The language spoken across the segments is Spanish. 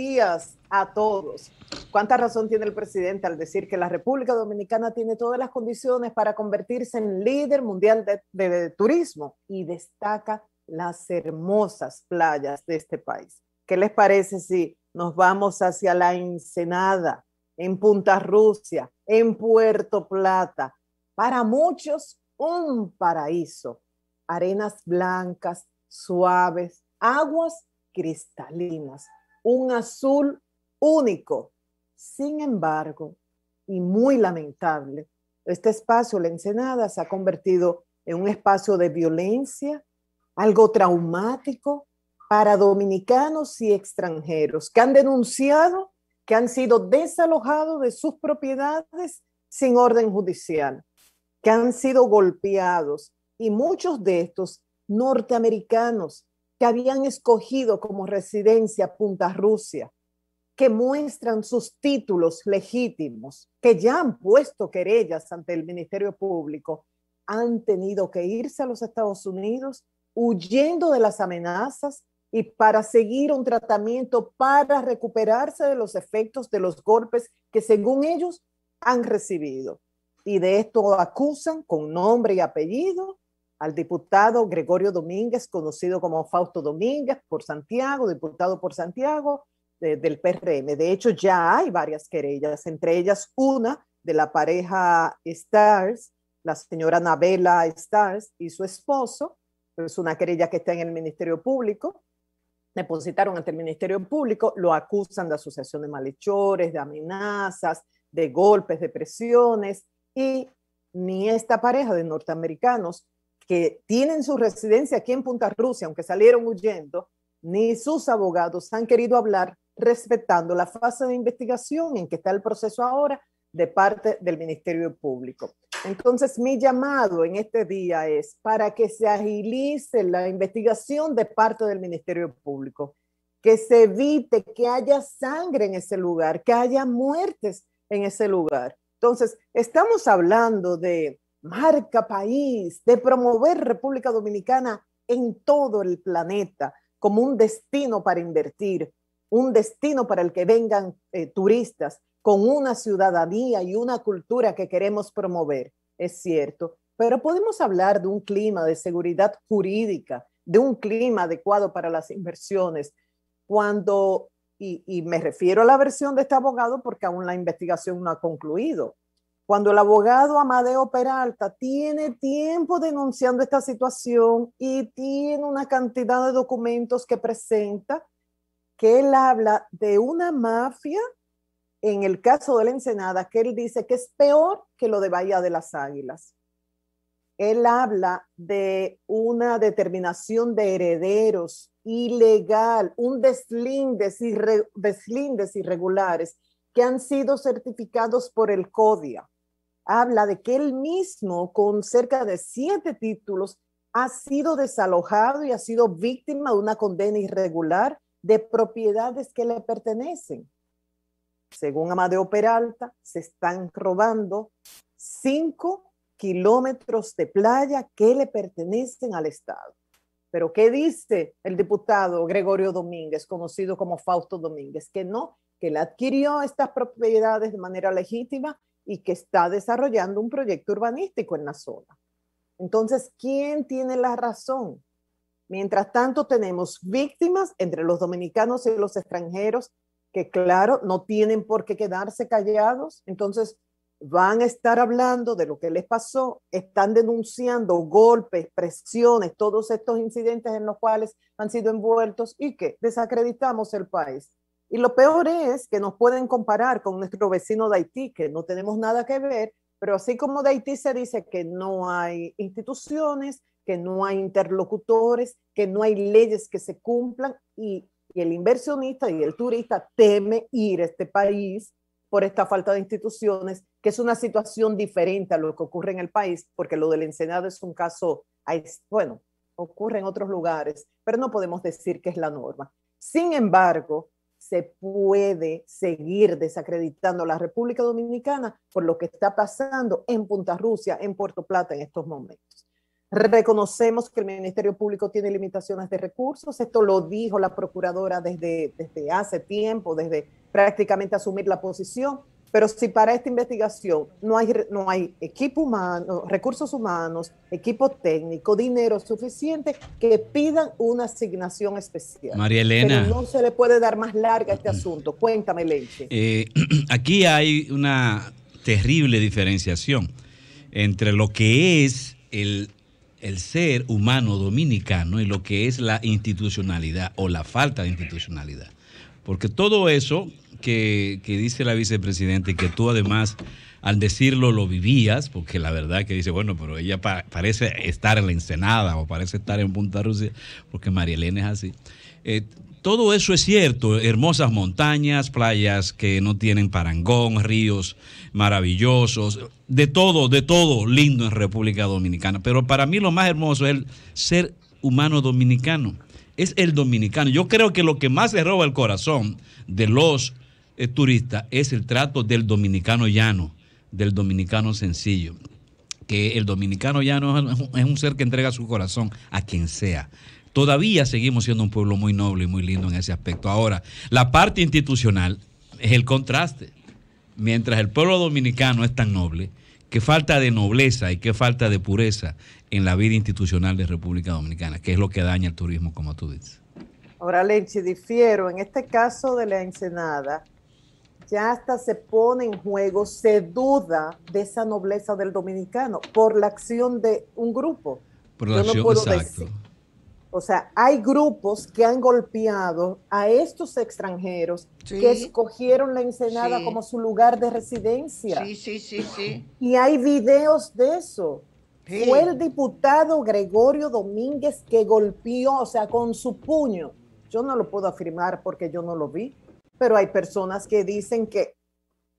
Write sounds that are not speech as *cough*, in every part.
días a todos. ¿Cuánta razón tiene el presidente al decir que la República Dominicana tiene todas las condiciones para convertirse en líder mundial de, de turismo y destaca las hermosas playas de este país? ¿Qué les parece si nos vamos hacia la Ensenada, en Punta Rusia, en Puerto Plata? Para muchos, un paraíso. Arenas blancas, suaves, aguas cristalinas un azul único. Sin embargo, y muy lamentable, este espacio, la Ensenada, se ha convertido en un espacio de violencia, algo traumático para dominicanos y extranjeros que han denunciado que han sido desalojados de sus propiedades sin orden judicial, que han sido golpeados y muchos de estos norteamericanos que habían escogido como residencia Punta Rusia, que muestran sus títulos legítimos, que ya han puesto querellas ante el Ministerio Público, han tenido que irse a los Estados Unidos huyendo de las amenazas y para seguir un tratamiento para recuperarse de los efectos de los golpes que según ellos han recibido. Y de esto acusan con nombre y apellido al diputado Gregorio Domínguez, conocido como Fausto Domínguez por Santiago, diputado por Santiago del PRM. De hecho, ya hay varias querellas, entre ellas una de la pareja Stars, la señora Anabela Stars y su esposo. Es una querella que está en el Ministerio Público. Depositaron ante el Ministerio Público, lo acusan de asociación de malhechores, de amenazas, de golpes, de presiones y ni esta pareja de norteamericanos que tienen su residencia aquí en Punta Rusia, aunque salieron huyendo, ni sus abogados han querido hablar respetando la fase de investigación en que está el proceso ahora de parte del Ministerio Público. Entonces, mi llamado en este día es para que se agilice la investigación de parte del Ministerio Público, que se evite que haya sangre en ese lugar, que haya muertes en ese lugar. Entonces, estamos hablando de marca país, de promover República Dominicana en todo el planeta como un destino para invertir, un destino para el que vengan eh, turistas con una ciudadanía y una cultura que queremos promover, es cierto, pero podemos hablar de un clima de seguridad jurídica, de un clima adecuado para las inversiones, cuando, y me refiero a la versión de este abogado porque aún la investigación no ha concluido, cuando el abogado Amadeo Peralta tiene tiempo denunciando esta situación y tiene una cantidad de documentos que presenta, que él habla de una mafia, en el caso de la Ensenada, que él dice que es peor que lo de Bahía de las Águilas. Él habla de una determinación de herederos ilegal, un deslindes, deslindes irregulares que han sido certificados por el CODIA habla de que él mismo, con cerca de siete títulos, ha sido desalojado y ha sido víctima de una condena irregular de propiedades que le pertenecen. Según Amadeo Peralta, se están robando cinco kilómetros de playa que le pertenecen al Estado. Pero ¿qué dice el diputado Gregorio Domínguez, conocido como Fausto Domínguez? Que no, que le adquirió estas propiedades de manera legítima y que está desarrollando un proyecto urbanístico en la zona. Entonces, ¿quién tiene la razón? Mientras tanto, tenemos víctimas entre los dominicanos y los extranjeros que, claro, no tienen por qué quedarse callados. Entonces, van a estar hablando de lo que les pasó, están denunciando golpes, presiones, todos estos incidentes en los cuales han sido envueltos y que desacreditamos el país. Y lo peor es que nos pueden comparar con nuestro vecino de Haití, que no tenemos nada que ver, pero así como de Haití se dice que no hay instituciones, que no hay interlocutores, que no hay leyes que se cumplan y, el inversionista y el turista teme ir a este país por esta falta de instituciones, que es una situación diferente a lo que ocurre en el país, porque lo del encenado es un caso, bueno, ocurre en otros lugares, pero no podemos decir que es la norma. Sin embargo, se puede seguir desacreditando a la República Dominicana por lo que está pasando en Punta Rusia, en Puerto Plata en estos momentos. Reconocemos que el Ministerio Público tiene limitaciones de recursos, esto lo dijo la Procuradora desde, desde hace tiempo, desde prácticamente asumir la posición, pero si para esta investigación no hay, no hay equipo humano, recursos humanos, equipo técnico, dinero suficiente, que pidan una asignación especial. María Elena. no se le puede dar más larga a este mm. asunto. Cuéntame, Leche. Eh, *clears throat* aquí hay una terrible diferenciación entre lo que es el, el ser humano dominicano y lo que es la institucionalidad o la falta de institucionalidad. Porque todo eso que, dice la vicepresidenta y que tú además al decirlo lo vivías, porque la verdad que dice, bueno, pero ella parece estar en la Ensenada o parece estar en Punta Rusia, porque María Elena es así. Eh, todo eso es cierto, hermosas montañas, playas que no tienen parangón, ríos maravillosos, de todo, de todo lindo en República Dominicana. Pero para mí lo más hermoso es el ser humano dominicano, es el dominicano. Yo creo que lo que más le roba el corazón de los eh, turista es el trato del dominicano llano, del dominicano sencillo. Que el dominicano llano es un ser que entrega su corazón a quien sea. Todavía seguimos siendo un pueblo muy noble y muy lindo en ese aspecto. Ahora, la parte institucional es el contraste. Mientras el pueblo dominicano es tan noble, que falta de nobleza y qué falta de pureza en la vida institucional de República Dominicana, que es lo que daña el turismo, como tú dices. Ahora, Leche, difiero. En este caso de la Ensenada, ya hasta se pone en juego, se duda de esa nobleza del dominicano por la acción de un grupo. Por la acción, exacto. O sea, hay grupos que han golpeado a estos extranjeros que escogieron la ensenada como su lugar de residencia. Sí, sí, sí, sí. Y hay videos de eso. Fue el diputado Gregorio Domínguez que golpeó, o sea, con su puño. Yo no lo puedo afirmar porque yo no lo vi, pero hay personas que dicen que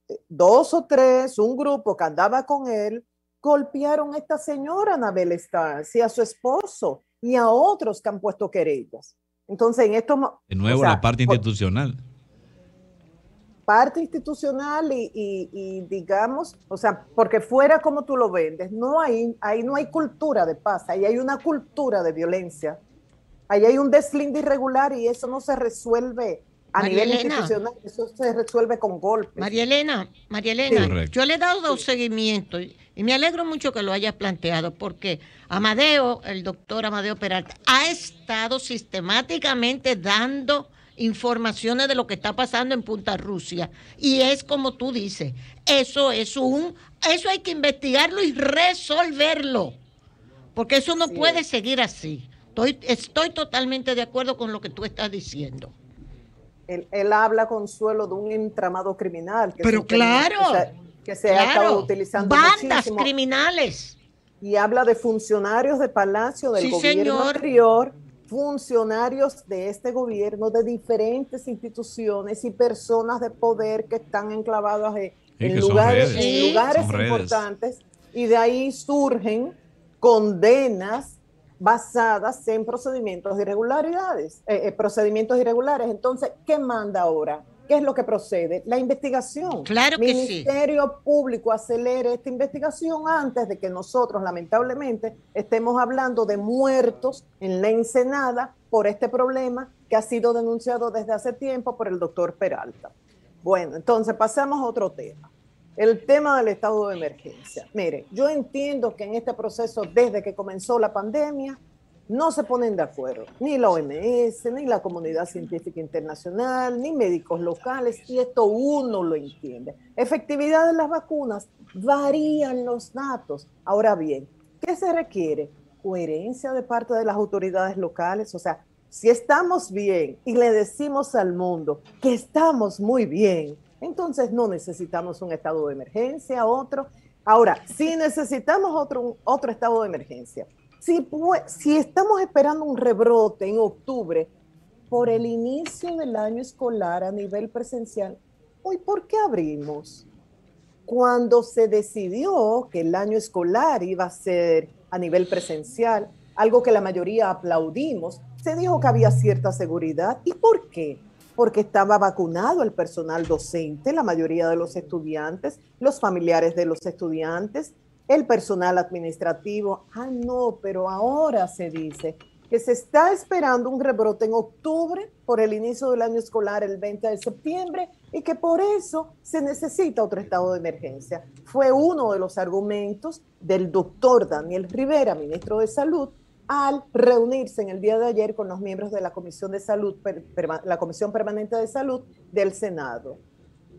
eh, dos o tres, un grupo que andaba con él, golpearon a esta señora Anabel Stars y a su esposo y a otros que han puesto querellas. Entonces, en esto... De nuevo, la parte institucional. Parte institucional y, y, digamos, o sea, porque fuera como tú lo vendes, no hay, ahí no hay cultura de paz, ahí hay una cultura de violencia, ahí hay un deslinde irregular y eso no se resuelve a nivel institucional, eso se resuelve con golpes. María Elena, María Elena, yo le he dado seguimiento y, me alegro mucho que lo hayas planteado, porque Amadeo, el doctor Amadeo Peralta, ha estado sistemáticamente dando informaciones de lo que está pasando en Punta Rusia. Y es como tú dices, eso es un, eso hay que investigarlo y resolverlo. Porque eso no puede seguir así. Estoy, estoy totalmente de acuerdo con lo que tú estás diciendo. Él, habla, Consuelo, de un entramado criminal. Que Pero claro. que se ha estado utilizando. Bandas criminales. Y habla de funcionarios de Palacio, del gobierno anterior, funcionarios de este gobierno, de diferentes instituciones y personas de poder que están enclavadas en, lugares, en lugares importantes. Y de ahí surgen condenas basadas en procedimientos irregularidades, eh, eh, procedimientos irregulares. Entonces, ¿qué manda ahora? ¿Qué es lo que procede? La investigación. Claro Ministerio Público acelere esta investigación antes de que nosotros, lamentablemente, estemos hablando de muertos en la ensenada por este problema que ha sido denunciado desde hace tiempo por el doctor Peralta. Bueno, entonces pasamos a otro tema. El tema del estado de emergencia. Mire, yo entiendo que en este proceso, desde que comenzó la pandemia, no se ponen de acuerdo, ni la OMS, ni la comunidad científica internacional, ni médicos locales, y esto uno lo entiende. Efectividad de las vacunas, varían los datos. Ahora bien, ¿qué se requiere? Coherencia de parte de las autoridades locales, o sea, si estamos bien y le decimos al mundo que estamos muy bien, entonces no necesitamos un estado de emergencia, otro. Ahora, si necesitamos otro, otro estado de emergencia, si, si estamos esperando un rebrote en octubre por el inicio del año escolar a nivel presencial, hoy ¿por qué abrimos? Cuando se decidió que el año escolar iba a ser a nivel presencial, algo que la mayoría aplaudimos, se dijo que había cierta seguridad. ¿Y por qué? porque estaba vacunado el personal docente, la mayoría de los estudiantes, los familiares de los estudiantes, el personal administrativo. Ah, no, pero ahora se dice que se está esperando un rebrote en octubre por el inicio del año escolar el 20 de septiembre y que por eso se necesita otro estado de emergencia. Fue uno de los argumentos del doctor Daniel Rivera, ministro de Salud, al reunirse en el día de ayer con los miembros de la Comisión de Salud, la Comisión Permanente de Salud del Senado.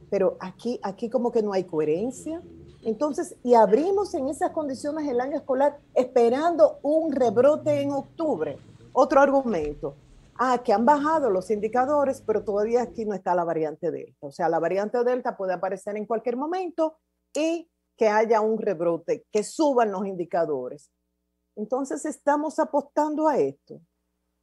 Pero aquí, aquí como que no hay coherencia. Entonces, y abrimos en esas condiciones el año escolar esperando un rebrote en octubre. Otro argumento. Ah, que han bajado los indicadores, pero todavía aquí no está la variante Delta. O sea, la variante Delta puede aparecer en cualquier momento y que haya un rebrote, que suban los indicadores. Entonces estamos apostando a esto.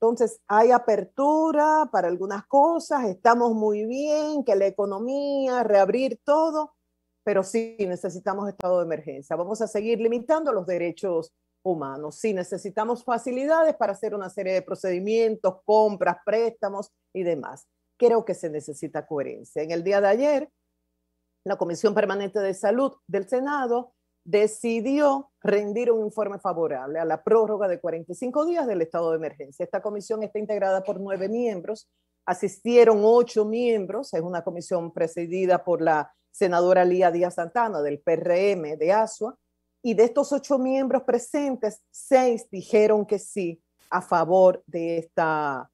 Entonces hay apertura para algunas cosas, estamos muy bien, que la economía, reabrir todo, pero sí necesitamos estado de emergencia. Vamos a seguir limitando los derechos humanos. Sí necesitamos facilidades para hacer una serie de procedimientos, compras, préstamos y demás. Creo que se necesita coherencia. En el día de ayer, la Comisión Permanente de Salud del Senado decidió rendir un informe favorable a la prórroga de 45 días del estado de emergencia. Esta comisión está integrada por nueve miembros, asistieron ocho miembros, es una comisión presidida por la senadora Lía Díaz Santana del PRM de Asua, y de estos ocho miembros presentes, seis dijeron que sí a favor de esta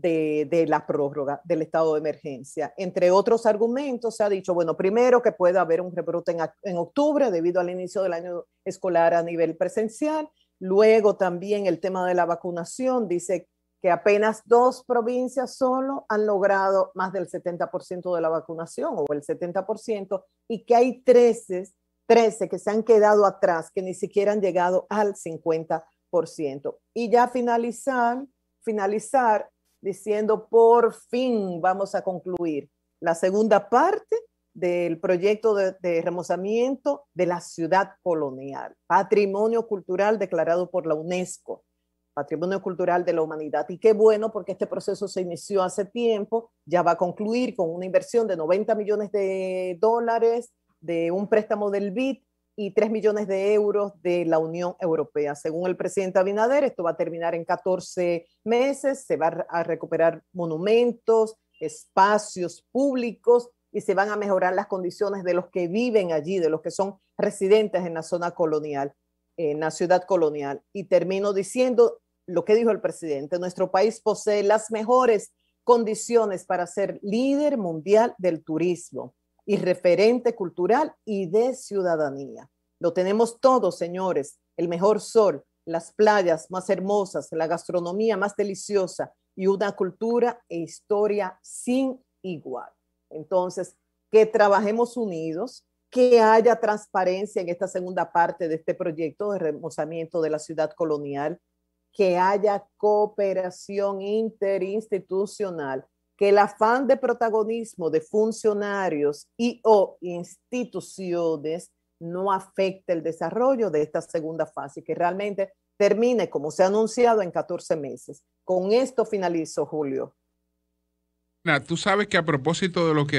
de, la prórroga del estado de emergencia. Entre otros argumentos, se ha dicho, bueno, primero que puede haber un rebrote en, octubre debido al inicio del año escolar a nivel presencial. Luego también el tema de la vacunación, dice que apenas dos provincias solo han logrado más del 70% de la vacunación o el 70% y que hay 13, 13 que se han quedado atrás, que ni siquiera han llegado al 50%. Y ya finalizar, finalizar diciendo, por fin vamos a concluir la segunda parte del proyecto de, remozamiento de la ciudad colonial, patrimonio cultural declarado por la UNESCO, patrimonio cultural de la humanidad. Y qué bueno, porque este proceso se inició hace tiempo, ya va a concluir con una inversión de 90 millones de dólares de un préstamo del BID y 3 millones de euros de la Unión Europea. Según el presidente Abinader, esto va a terminar en 14 meses, se van a recuperar monumentos, espacios públicos y se van a mejorar las condiciones de los que viven allí, de los que son residentes en la zona colonial, en la ciudad colonial. Y termino diciendo lo que dijo el presidente, nuestro país posee las mejores condiciones para ser líder mundial del turismo y referente cultural y de ciudadanía. Lo tenemos todos, señores, el mejor sol, las playas más hermosas, la gastronomía más deliciosa y una cultura e historia sin igual. Entonces, que trabajemos unidos, que haya transparencia en esta segunda parte de este proyecto de remozamiento de la ciudad colonial, que haya cooperación interinstitucional que el afán de protagonismo de funcionarios y o instituciones no afecte el desarrollo de esta segunda fase, que realmente termine, como se ha anunciado, en 14 meses. Con esto finalizo, Julio. tú sabes que a propósito de lo que